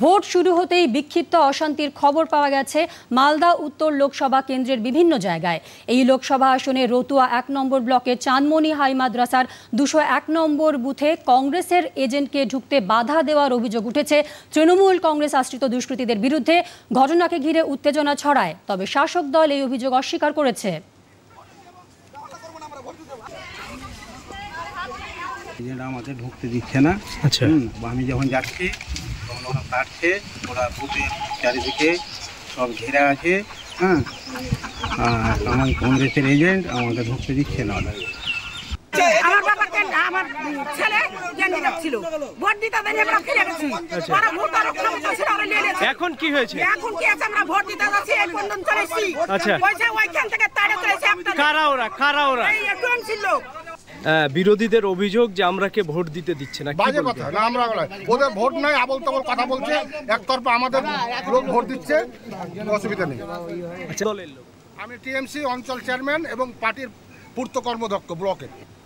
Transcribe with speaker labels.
Speaker 1: Vote শুরু হতেই বিক্ষিপ্ত অশান্তির খবর পাওয়া গেছে মালদা উত্তর লোকসভা কেন্দ্রের বিভিন্ন জায়গায় এই লোকসভা আসনে রতুয়া এক নম্বর ব্লকে চাঁদমণি হাই মাদ্রাসার দুশো এক নম্বর বুথে কংগ্রেসের এজেন্টকে ঢুকতে বাধা দেওয়ার অভিযোগ উঠেছে তৃণমূল কংগ্রেস আশ্রিত দুষ্কৃতীদের বিরুদ্ধে ঘটনাকে ঘিরে উত্তেজনা ছড়ায় তবে শাসক দল এই অভিযোগ অস্বীকার করেছে এজেন্ট আমাদের ঢুকতে দিচ্ছে না আচ্ছা আমি যখন যাচ্ছি তখন ওরা কাটছে ওরা বুথের চারিদিকে সব ঘেরা আছে হ্যাঁ আমার কংগ্রেসের এজেন্ট আমাকে ঢুকতে দিচ্ছে না ওরা আমার ছেলে ভোট দিতে আচ্ছা। এখন কি হয়েছে এখন কি আছে আমরা ভোট দিতে যাচ্ছি চলেছি আচ্ছা ওইখান থেকে তাড়ে চলেছে কারা ওরা কারা ওরা এই ছিল বিরোধীদের অভিযোগ যে আমরাকে ভোট দিতে দিচ্ছে না বাজে কথা না আমরা ওদের ভোট নাই আবল তাবল কথা বলছে একতরফা আমাদের লোক ভোট দিচ্ছে অসুবিধা নেই আচ্ছা, আমি টিএমসি অঞ্চল চেয়ারম্যান এবং পার্টির পূর্ত কর্মদক্ষ ব্লকের